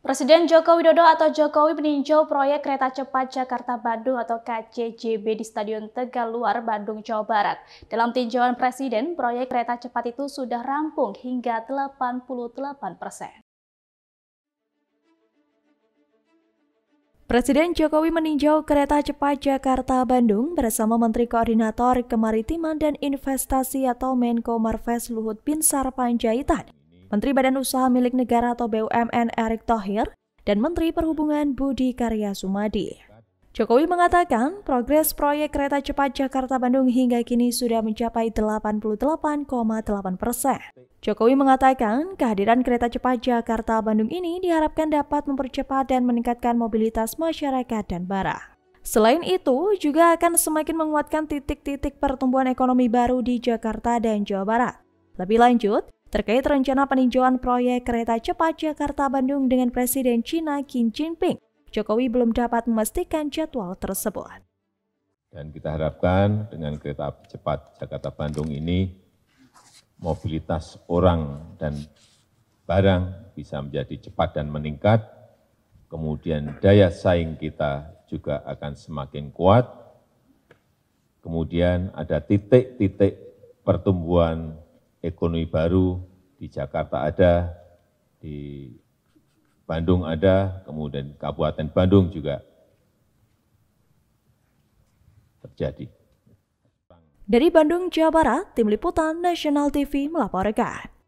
Presiden Joko Widodo atau Jokowi meninjau proyek kereta cepat Jakarta-Bandung atau KCJB di Stadion Tegal Luar, Bandung, Jawa Barat. Dalam tinjauan Presiden, proyek kereta cepat itu sudah rampung hingga 88 persen. Presiden Jokowi meninjau kereta cepat Jakarta-Bandung bersama Menteri Koordinator Kemaritiman dan Investasi atau Menko Marves Luhut Binsar Panjaitan Menteri Badan Usaha Milik Negara atau BUMN Erick Thohir, dan Menteri Perhubungan Budi Karya Sumadi. Jokowi mengatakan progres proyek kereta cepat Jakarta-Bandung hingga kini sudah mencapai 88,8 persen. Jokowi mengatakan kehadiran kereta cepat Jakarta-Bandung ini diharapkan dapat mempercepat dan meningkatkan mobilitas masyarakat dan barang. Selain itu, juga akan semakin menguatkan titik-titik pertumbuhan ekonomi baru di Jakarta dan Jawa Barat. Lebih lanjut, terkait rencana peninjauan proyek kereta cepat Jakarta-Bandung dengan Presiden Cina Xi Jinping. Jokowi belum dapat memastikan jadwal tersebut. Dan kita harapkan dengan kereta cepat Jakarta-Bandung ini, mobilitas orang dan barang bisa menjadi cepat dan meningkat, kemudian daya saing kita juga akan semakin kuat, kemudian ada titik-titik pertumbuhan ekonomi baru di jakarta ada di bandung ada kemudian kabupaten bandung juga terjadi dari Bandung, Jawa Barat, Tim Liputan National TV melaporkan.